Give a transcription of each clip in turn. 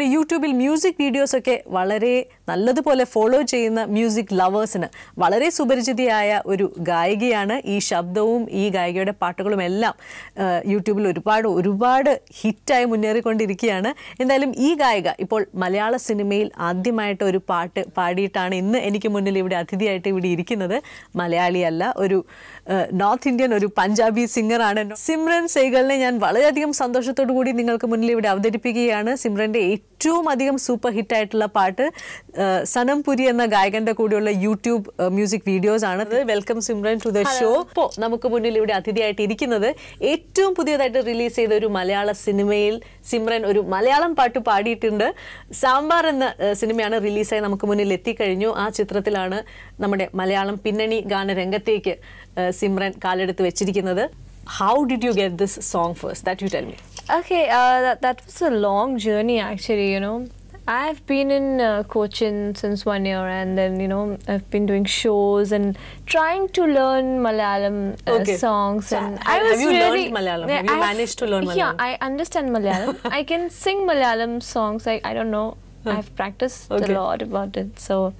നമ്മുടെ യൂട്യൂബിൽ മ്യൂസിക് വീഡിയോസൊക്കെ വളരെ നല്ലതുപോലെ ഫോളോ ചെയ്യുന്ന മ്യൂസിക് ലവേഴ്സിന് വളരെ സുപരിചിതയായ ഒരു ഗായികയാണ് ഈ ശബ്ദവും ഈ ഗായികയുടെ പാട്ടുകളും എല്ലാം യൂട്യൂബിൽ ഒരുപാട് ഒരുപാട് ഹിറ്റായി മുന്നേറിക്കൊണ്ടിരിക്കുകയാണ് എന്തായാലും ഈ ഗായിക ഇപ്പോൾ മലയാള സിനിമയിൽ ആദ്യമായിട്ട് ഒരു പാട്ട് പാടിയിട്ടാണ് ഇന്ന് എനിക്ക് മുന്നിൽ ഇവിടെ അതിഥിയായിട്ട് ഇവിടെ ഇരിക്കുന്നത് മലയാളിയല്ല ഒരു നോർത്ത് ഇന്ത്യൻ ഒരു പഞ്ചാബി സിംഗറാണ് സിമ്രൻ സൈഗലിനെ ഞാൻ വളരെയധികം സന്തോഷത്തോടു കൂടി നിങ്ങൾക്ക് മുന്നിൽ ഇവിടെ അവതരിപ്പിക്കുകയാണ് സിമ്രൻ്റെ ഏറ്റവും അധികം സൂപ്പർ ഹിറ്റായിട്ടുള്ള പാട്ട് സനംപുരി എന്ന ഗായകന്റെ കൂടെയുള്ള യൂട്യൂബ് മ്യൂസിക് വീഡിയോസ് ആണ് welcome Simran to the show ഇപ്പോൾ നമുക്ക് മുന്നിൽ ഇവിടെ അതിഥിയായിട്ട് ഇരിക്കുന്നത് ഏറ്റവും പുതിയതായിട്ട് റിലീസ് ചെയ്ത ഒരു മലയാള സിനിമയിൽ സിമ്രൻ ഒരു മലയാളം പാട്ട് പാടിയിട്ടുണ്ട് സാമ്പാർ എന്ന സിനിമയാണ് റിലീസായി നമുക്ക് മുന്നിൽ എത്തിക്കഴിഞ്ഞു ആ ചിത്രത്തിലാണ് നമ്മുടെ മലയാളം പിന്നണി ഗാന സിമ്രൻ കാലെടുത്ത് വെച്ചിരിക്കുന്നത് how did you get this song first that you tell me Okay, that uh, was that was a long journey actually, you know. I've been in uh, Cochin since one year, and then you know I've been doing shows and trying to learn Malayalam uh, okay. songs. So and I, I was have you really, learned Malayalam? have you I've, managed to learn Malayalam? Yeah, I understand Malayalam. I can sing Malayalam songs. Like I don't know. Huh. I've practiced okay. a lot about it. So.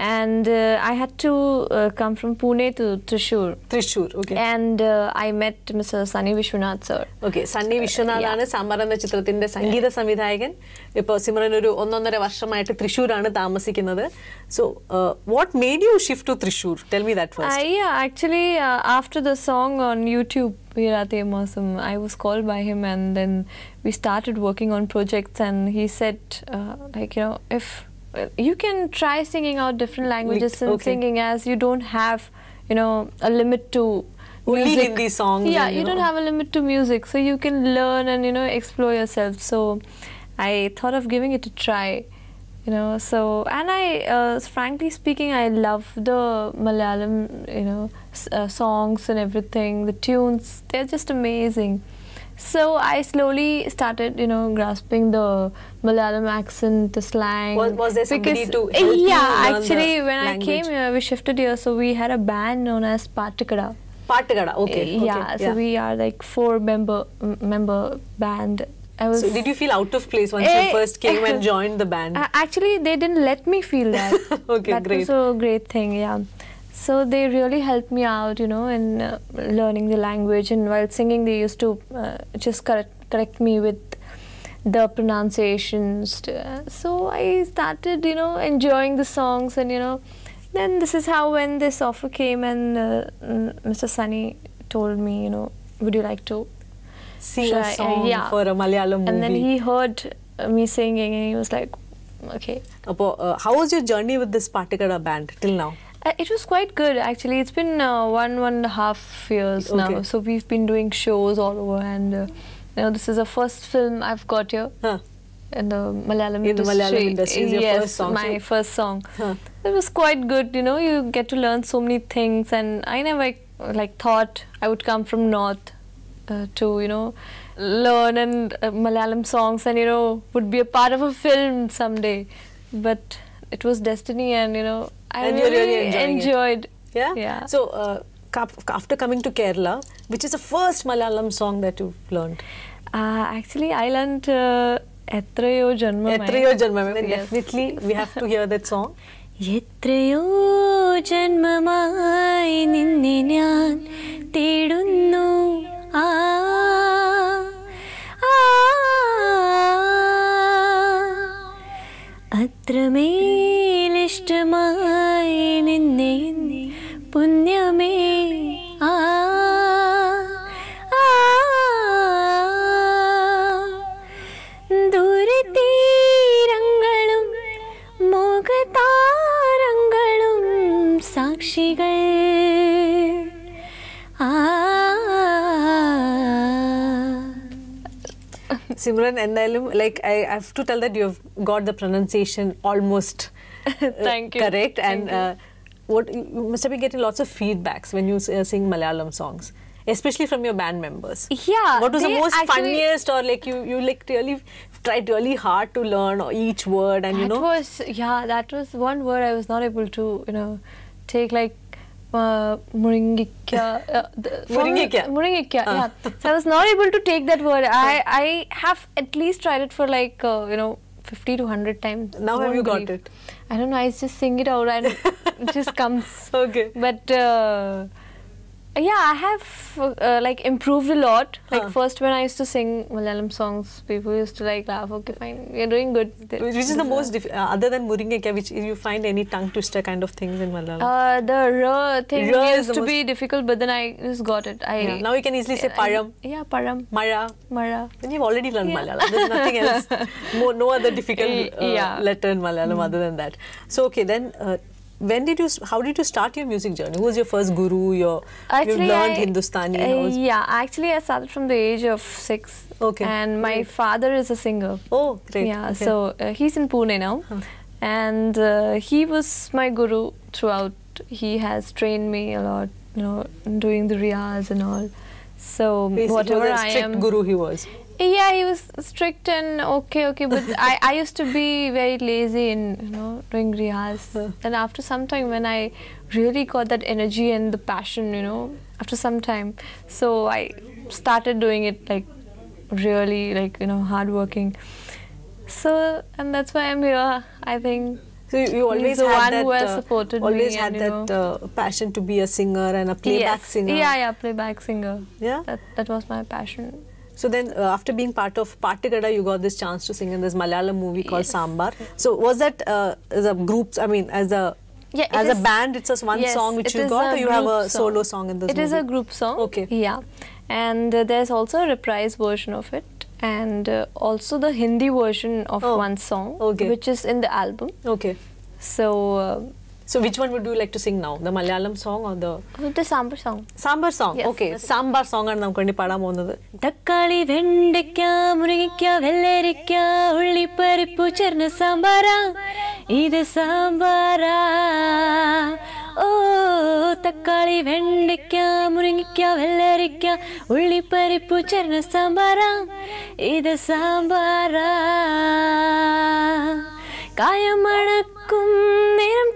and uh, I had to uh, come from Pune to Trishur. Trishur, okay. And uh, I met Mr. Sunny Vishwanath sir. Okay, Sunny Vishwanath ആണ് സമർ എന്ന ചിത്രത്തിന്റെ സംഗീത സംവിധായകൻ a സിമറൻ ഒരു ഒന്നൊന്നര വർഷമായിട്ട് So, uh, what made you shift to Trishur? Tell me that first. Uh, yeah, actually after the song on YouTube I was called by him and then we started working on projects and he said like you know if you can try singing out different languages and okay. singing as you don't have, you know, a limit to only music. Hindi songs. Yeah, and, you, you know. don't have a limit to music, so you can learn and you know explore yourself. So, I thought of giving it a try, you know. So, and I, uh, frankly speaking, I love the Malayalam, you know, uh, songs and everything. The tunes, they're just amazing. So I slowly started, you know, grasping the Malayalam accent, the slang. Was, was there somebody because, to eh, Yeah, actually, when language. I came here, we shifted here, so we had a band known as Patikada. Patikada, eh, okay. Yeah, okay, so yeah. we are like four member member band so did you feel out of place once you eh, first came and joined the band? Uh, actually, they didn't let me feel that. okay, that great. That was a great thing, yeah. So they really helped me out, you know, in uh, learning the language. And while singing, they used to uh, just correct, correct me with the pronunciations. Uh, so I started, you know, enjoying the songs. And, you know, then this is how when this offer came and uh, Mr. Sunny told me, you know, would you like to sing a uh, song I, yeah. for a Malayalam movie? And then he heard uh, me singing and he was like, okay. how was your journey with this particular band till now? Uh, it was quite good actually. It's been uh, one one and a half years okay. now, so we've been doing shows all over, and uh, you know this is the first film I've got here. Huh. In the Malayalam in industry. the Malayalam industry, yes, first song. my so first song. Huh. It was quite good, you know. You get to learn so many things, and I never like thought I would come from North uh, to you know learn and uh, Malayalam songs, and you know would be a part of a film someday. But it was destiny, and you know I and really, really enjoyed. It. Yeah. Yeah. So. Uh, after coming to Kerala, which is the first Malayalam song that you've learned? Uh, actually, I learned uh, Etrayo Janmamai. Etrayo Then, Yes. Definitely, we have to hear that song. എത്രയോ ജന്മമായി നിന്നെ ഞാൻ തേടുന്നു ആ അത്രമേ Simran, എന്തായാലും like I, have to tell that you've got the pronunciation almost uh, Thank you. correct and you. Uh, what you must have been getting lots of feedbacks when you uh, sing Malayalam songs especially from your band members. Yeah. What was the most funniest or like you you like really tried really hard to learn each word and you know. That was yeah, that was one word I was not able to you know take like Muringikya. Muringikya. yeah. So I was not able to take that word. I, I have at least tried it for like, uh, you know, 50 to 100 times. Now have you believe. got it? I don't know. I just sing it out and it just comes. Okay. But uh, yeah i have uh, like improved a lot huh. like first when i used to sing malayalam songs people used to like laugh okay fine you're doing good which is the most uh, other than muringeka which you find any tongue twister kind of things in malayalam uh, the r thing r used to be difficult but then i just got it i yeah. now you can easily say param I, yeah param mara mara then you've already learned yeah. malayalam there's nothing else More, no other difficult uh, yeah. letter in malayalam mm. other than that so okay then uh, when did you how did you start your music journey who was your first guru your actually, you learned I, hindustani uh, yeah actually i started from the age of 6 okay and my great. Mm. father is a singer oh great yeah okay. so uh, he's in pune now huh. and uh, he was my guru throughout he has trained me a lot you know doing the riyas and all so Basically, whatever a strict I am guru he was yeah, he was strict and okay, okay. But I, I used to be very lazy in you know doing rihas. and after some time, when I really got that energy and the passion, you know, after some time, so I started doing it like really like you know hard working. So and that's why I'm here. I think so you, you always the had that, uh, always had and, that uh, passion to be a singer and a playback yes. singer. Yeah, yeah, playback singer. Yeah, that that was my passion. So then uh, after being part of Partigada, you got this chance to sing in this Malayalam movie called yes. Sambar. So was that uh, a group? I mean, as a yeah, as is, a band, it's just one yes, song which you got or you have a solo song, in this It movie? is a group song. Okay. Yeah. And uh, there's also a reprise version of it and uh, also the Hindi version of oh. one song, okay. which is in the album. Okay. So uh, So which one would you like to sing now? The Malayalam song or the... With the Sambar song. Sambar song. Yes, okay. Sambar song ആണ് നമുക്ക് വേണ്ടി പാടാൻ പോകുന്നത് തക്കാളി വെണ്ടയ്ക്ക മുരിങ്ങയ്ക്ക വെള്ളരിക്ക ഉള്ളിപ്പരിപ്പു ചേർന്ന സാമ്പാറാ ഇത് സാമ്പാറാ ഓ തക്കാളി വെണ്ടയ്ക്ക മുരിങ്ങയ്ക്ക വെള്ളരിക്ക ഉള്ളിപ്പരിപ്പു ചേർന്ന സാമ്പാറാ ഇത് സാമ്പാറാ കായം മണക്കും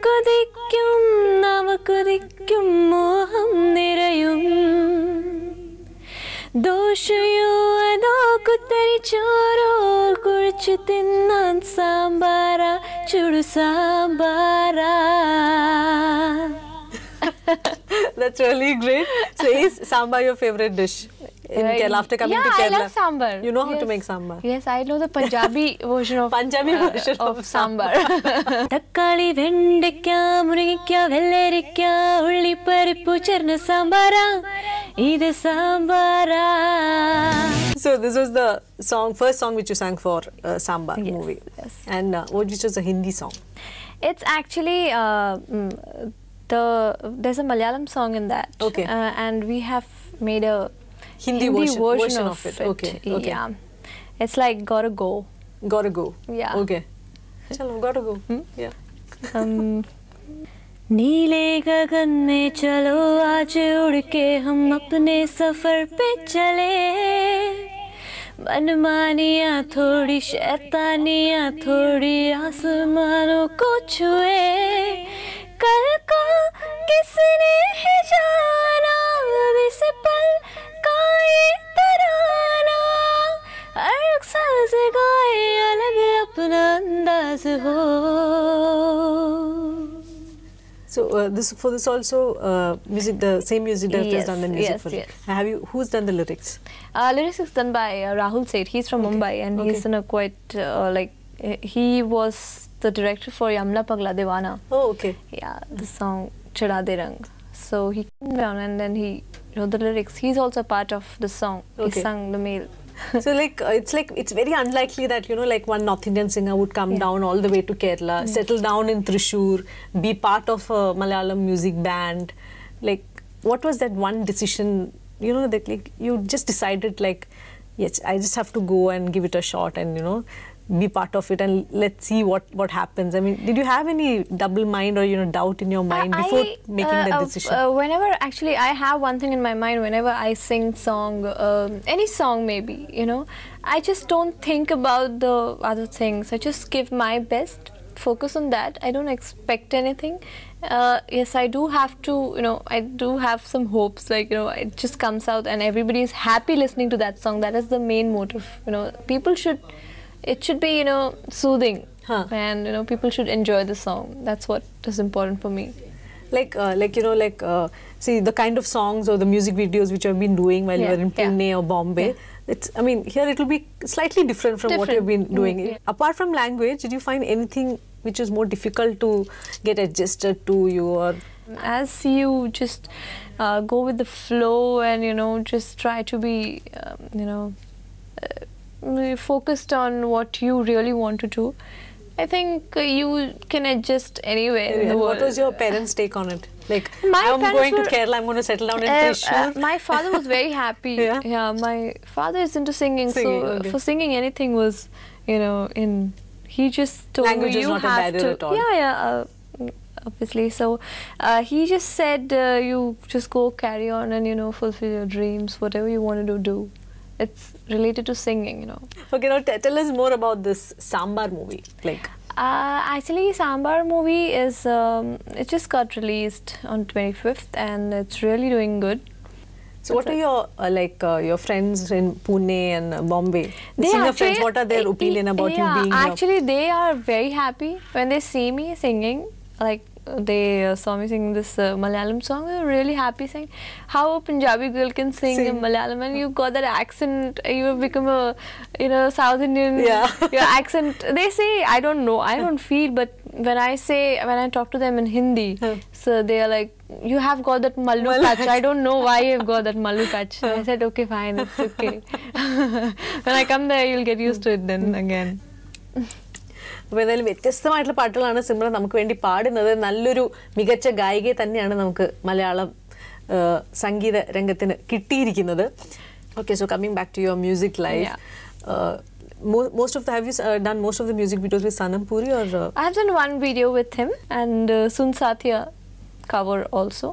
നമുക്കതിക്കും നമുക്കതിക്കും മോഹം നിറയും ദോഷയോ അതാക്കുത്തരിച്ചോരോ കുഴിച്ചു തിന്നാൻ സാമ്പാറ ചുടു സാമ്പാറ That's really great. So is sambar your favorite dish? in right. Kerala after coming yeah, to Kerala. Yeah, I love sambar. You know how yes. to make sambar. Yes, I know the Punjabi version of Punjabi uh, version of, of sambar. So this was the song, first song which you sang for uh, Sambar yes, movie. Yes. And uh, which was a Hindi song. It's actually uh, mm, the, there's a Malayalam song in that. Okay. Uh, and we have made a Hindi, Hindi version, version, version of, of it. it. Okay, okay. Yeah. It's like gotta go. Gotta go. Yeah. Okay. चलो gotta go. Hmm? Yeah. um, नीले गगन में चलो आज उड़ के हम अपने सफर पे चले मनमानिया थोड़ी शैतानिया थोड़ी आसमानों को छुए कल को किसने है जाना से पल So uh, this for this also uh, music the same music director yes, has done the music yes, for it. Have you who's done the lyrics? Uh, lyrics is done by uh, Rahul Seth. He's from okay. Mumbai and okay. he's in a quite uh, like he was the director for Yamla Pagla Devana. Oh okay. Yeah, the song Chada De Rang. So he came down and then he you know the lyrics. He's also part of the song. Okay. He sung the male. so like uh, it's like it's very unlikely that you know like one North Indian singer would come yeah. down all the way to Kerala, yeah. settle down in Thrissur, be part of a Malayalam music band. Like what was that one decision? You know that like you just decided like yes, I just have to go and give it a shot and you know be part of it and let's see what what happens i mean did you have any double mind or you know doubt in your mind uh, before I, making uh, uh, decision uh, whenever actually i have one thing in my mind whenever i sing song um, any song maybe you know i just don't think about the other things i just give my best focus on that i don't expect anything uh, yes, I do have to, you know, I do have some hopes, like, you know, it just comes out and everybody is happy listening to that song. That is the main motive, you know. People should it should be you know soothing huh. and you know people should enjoy the song that's what is important for me like uh, like you know like uh, see the kind of songs or the music videos which I've been doing while yeah. you were in Pune yeah. or Bombay yeah. it's I mean here it will be slightly different from different. what you've been doing mm apart from language did you find anything which is more difficult to get adjusted to you or as you just uh, go with the flow and you know just try to be um, you know uh, focused on what you really want to do, I think you can adjust anywhere yeah, in the world. What was your parents' take on it? Like, my I'm going were, to Kerala, I'm going to settle down in uh, Uh, my father was very happy. yeah? yeah, my father is into singing, singing so okay. for singing anything was, you know, in. He just told Language me you have to. Yeah, yeah. Uh, obviously. So uh, he just said, uh, you just go carry on and, you know, fulfill your dreams, whatever you wanted to do it's related to singing, you know. Okay, now tell us more about this Sambar movie. Like, uh, actually, Sambar movie is um, it just got released on 25th, and it's really doing good. So, what are your uh, like uh, your friends in Pune and Bombay? singer friends, what are their eh, opinion about yeah, you being? Actually, they are very happy when they see me singing. Like they uh, saw me singing this uh, Malayalam song. They were really happy saying how a Punjabi girl can sing, sing. Malayalam and you got that accent. You have become a you know South Indian. Yeah. your accent. They say I don't know. I don't feel. But when I say when I talk to them in Hindi, so they are like you have got that Malu touch. I don't know why you have got that Malu touch. I said okay fine it's okay. when I come there you'll get used to it then hmm. again. അപ്പോൾ ഏതായാലും വ്യത്യസ്തമായിട്ടുള്ള പാട്ടുകളാണ് സിമ്ര നമുക്ക് വേണ്ടി പാടുന്നത് നല്ലൊരു മികച്ച ഗായികയെ തന്നെയാണ് നമുക്ക് മലയാളം സംഗീത രംഗത്തിന് കിട്ടിയിരിക്കുന്നത് okay so coming back to your music life most of the have you uh, done most of the music videos with Sanam Puri or uh? I've done one video with him and uh, Sun Sathya cover also.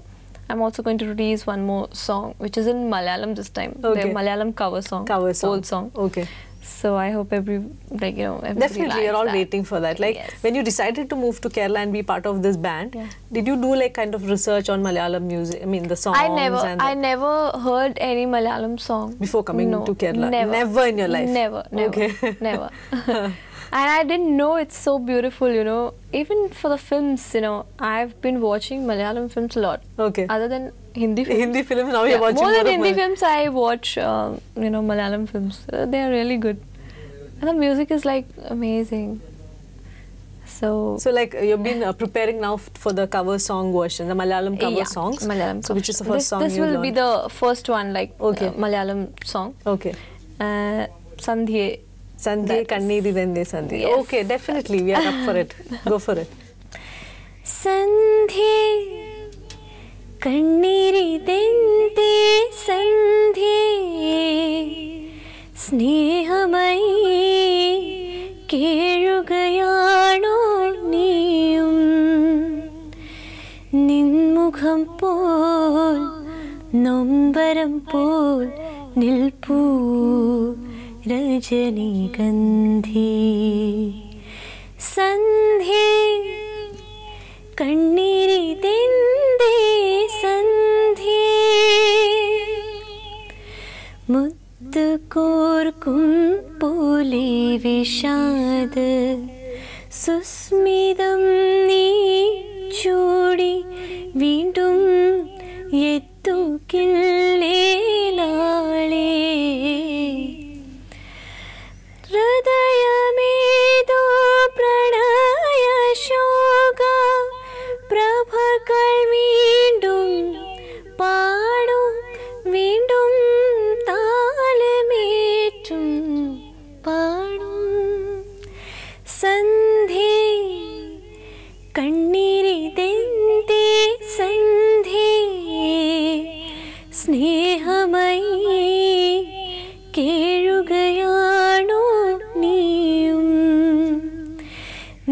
I'm also going to release one more song which is in Malayalam this time. Okay. The Malayalam cover song. Cover song. Old song. Okay. So I hope every, like, you know, Definitely, you're all that. waiting for that. Like, yes. when you decided to move to Kerala and be part of this band, yeah. did you do, like, kind of research on Malayalam music? I mean, the songs I never, I never heard any Malayalam song. Before coming no, to Kerala? Never. Never in your life? Never, never, okay. never. and I didn't know it's so beautiful, you know. Even for the films, you know, I've been watching Malayalam films a lot. Okay. Other than Hindi films. Hindi films, now yeah. you're watching more than Hindi films, I watch, uh, you know, Malayalam films. Uh, they are really good. And the music is like amazing. So, so like you've been uh, preparing now for the cover song version, the Malayalam cover yeah, songs. Malayalam so which is the first this, song This will learned. be the first one, like uh, okay. uh, Malayalam song. Okay. Uh, Sandhye. Sandhye Kanniri Vende Sandhye. Yes, okay, definitely. We are up for it. Go for it. Sandhye കണ്ണീരിതെന്തേ സന്ധ്യേ സ്നേഹമയി കേഴുകയാണോ നീയും നിൻമുഖം പോൽ നൊമ്പരം പോൽ നിൽപ്പൂ രജനീഗന്ധി സന്ധ്യേ കണ്ണീരിതെന്തേ കോർക്കും പോലെ വിഷാദ് സുസ്മിതം നീ ചൂടി വീണ്ടും എത്തുകില്ലേ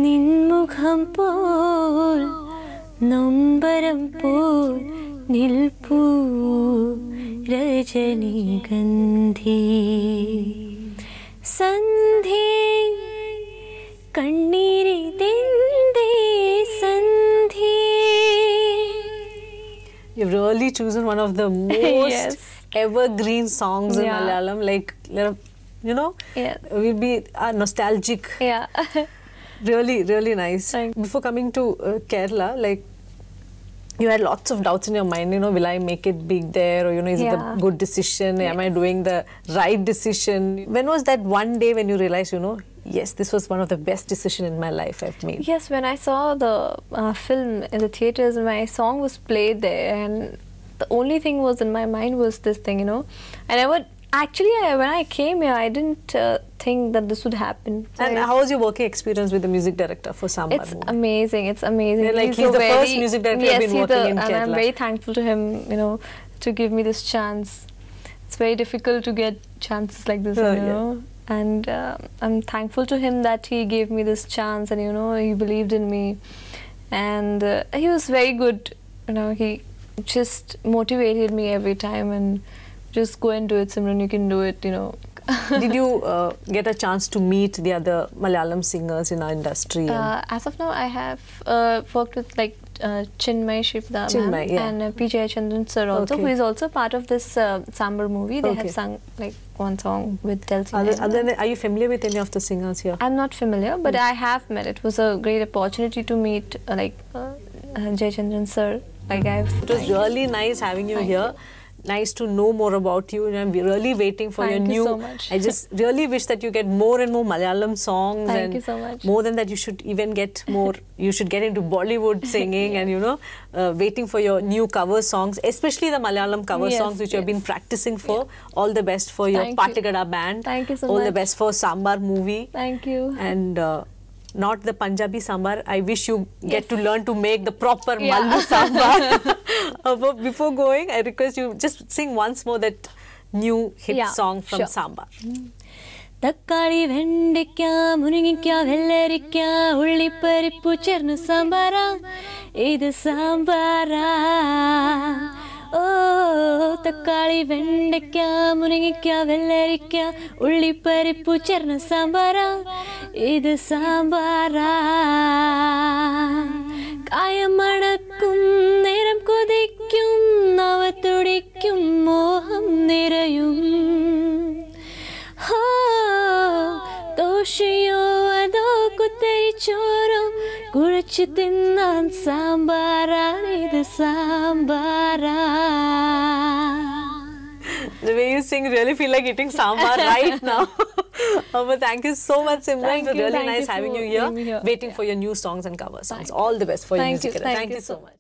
നിൻമുഖം പോൽ നൊമ്പരം പോൽ നിൽപ്പൂ രജനിഗന്ധി സന്ധി കണ്ണീരി തിന്തി സന്ധി You've really chosen one of the most yes. evergreen songs yeah. in Malayalam. Like, you know, yes. we'll be uh, nostalgic. Yeah. really, really nice. Thanks. Before coming to uh, Kerala, like you had lots of doubts in your mind you know will i make it big there or you know is yeah. it a good decision yes. am i doing the right decision when was that one day when you realized you know yes this was one of the best decision in my life i've made yes when i saw the uh, film in the theaters my song was played there and the only thing was in my mind was this thing you know i never Actually, I, when I came here, I didn't uh, think that this would happen. And how was your working experience with the music director for Samba? It's movie? amazing. It's amazing. like he's, he's the very, first music director yes, I've been working the, in Kerala. And I'm very thankful to him, you know, to give me this chance. It's very difficult to get chances like this, oh, you know. Yeah. And uh, I'm thankful to him that he gave me this chance, and you know, he believed in me, and uh, he was very good. You know, he just motivated me every time and just go and do it, Simran. You can do it. You know. Did you uh, get a chance to meet the other Malayalam singers in our industry? Uh, as of now, I have uh, worked with like uh, Chinmay Shivda Chinmay, yeah. and uh, P.J. Chandran sir also, okay. who is also part of this uh, Sambar movie. They okay. have sung like one song with Delsi. Are, are, are you familiar with any of the singers here? I'm not familiar, but mm. I have met. It was a great opportunity to meet uh, like uh, Jay Chandran sir. Like I've. It was really nice having you Thank here. You nice to know more about you and I'm really waiting for Thank your you new so much. I just really wish that you get more and more Malayalam songs Thank and you so much. more than that you should even get more you should get into Bollywood singing yes. and you know uh, waiting for your new cover songs especially the Malayalam cover yes, songs which yes. you have been practicing for yeah. all the best for your Thank Patigada band Thank you so all much. the best for Sambar movie Thank you and uh, not the Punjabi sambar. I wish you yes. get to learn to make the proper yeah. Malwa sambar. Uh, but before going, I request you just sing once more that new hit yeah, song from sure. sambar. Mm. തക്കാളി വെണ്ടയ്ക്ക മുരിങ്ങയ്ക്ക വെള്ളരിക്ക ഉള്ളിപ്പരിപ്പു ചേർന്ന് സാമ്പാറാ ഇത് സാമ്പാറാ ஓ தக்காளி வெண்டைக்காய் முருங்கைக்காய் வெள்ளரிக்காய் உள்ளி பருப்பு சரண சாம்பாரா இது சாம்பாரா காயமணக்கும் like eating sambar right now. oh, but thank you so much, Simran. It was really nice having you here. here. Waiting yeah. for your new songs and cover songs. Thank All the best for thank your music. You. Thank, thank, you so much.